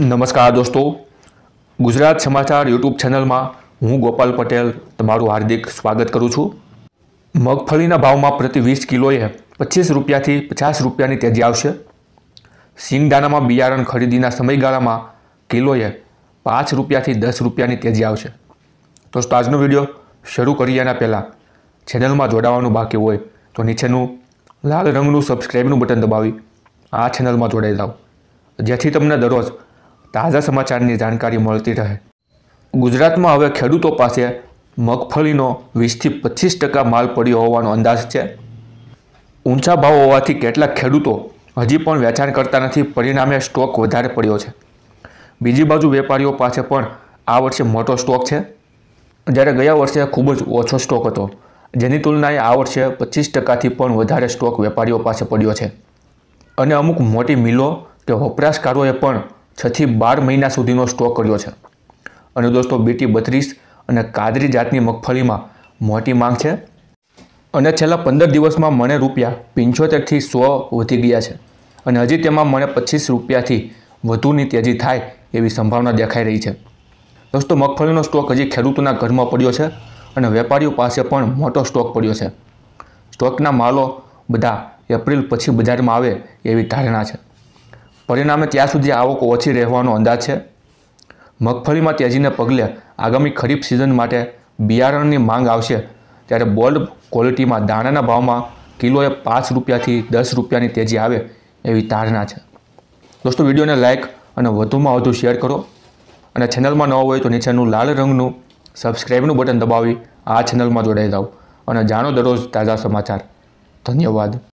નમસ્કાર દોસ્તો ગુજરાત સમાચાર યુટ્યુબ ચેનલમાં હું ગોપાલ પટેલ તમારું હાર્દિક સ્વાગત કરું છું મગફળીના ભાવમાં પ્રતિ વીસ કિલોએ પચીસ રૂપિયાથી પચાસ રૂપિયાની તેજી આવશે સિંગદાણામાં બિયારણ ખરીદીના સમયગાળામાં કિલોએ પાંચ રૂપિયાથી દસ રૂપિયાની તેજી આવશે દોસ્તો આજનો વિડીયો શરૂ કરીએ એના પહેલાં ચેનલમાં જોડાવાનું બાકી હોય તો નીચેનું લાલ રંગનું સબસ્ક્રાઈબનું બટન દબાવી આ ચેનલમાં જોડાઈ જાઓ જેથી તમને દરરોજ તાજા સમાચારની જાણકારી મળતી રહે ગુજરાતમાં હવે ખેડૂતો પાસે મગફળીનો વીસથી પચીસ ટકા માલ પડ્યો હોવાનો અંદાજ છે ઊંચા ભાવ હોવાથી કેટલાક ખેડૂતો હજી પણ વેચાણ કરતા નથી પરિણામે સ્ટોક વધારે પડ્યો છે બીજી બાજુ વેપારીઓ પાસે પણ આ વર્ષે મોટો સ્ટોક છે જ્યારે ગયા વર્ષે ખૂબ જ ઓછો સ્ટોક હતો જેની તુલનાએ આ વર્ષે પચીસ ટકાથી પણ વધારે સ્ટોક વેપારીઓ પાસે પડ્યો છે અને અમુક મોટી મિલો કે વપરાશકારોએ પણ છથી બાર મહિના સુધીનો સ્ટોક કર્યો છે અને દોસ્તો બીટી બત્રીસ અને કાદરી જાતની મગફળીમાં મોટી માંગ છે અને છેલ્લા પંદર દિવસમાં મને રૂપિયા પંચોતેરથી સો વધી ગયા છે અને હજી તેમાં મને પચીસ રૂપિયાથી વધુની તેજી થાય એવી સંભાવના દેખાઈ રહી છે દોસ્તો મગફળીનો સ્ટોક હજી ખેડૂતોના ઘરમાં પડ્યો છે અને વેપારીઓ પાસે પણ મોટો સ્ટોક પડ્યો છે સ્ટોકના માલો બધા એપ્રિલ પછી બજારમાં આવે એવી ધારણા છે પરિણામે ત્યાં સુધી આવક ઓછી રહેવાનો અંદાજ છે મગફળીમાં તેજીને પગલે આગામી ખરીફ સિઝન માટે બિયારણની માંગ આવશે ત્યારે બોલ્ડ ક્વોલિટીમાં દાણાના ભાવમાં કિલોએ પાંચ રૂપિયાથી દસ રૂપિયાની તેજી આવે એવી ધારણા છે દોસ્તો વિડીયોને લાઇક અને વધુમાં વધુ શેર કરો અને ચેનલમાં ન હોય તો નીચેનું લાલ રંગનું સબસ્ક્રાઈબનું બટન દબાવી આ ચેનલમાં જોડાઈ જાઓ અને જાણો દરરોજ તાજા સમાચાર ધન્યવાદ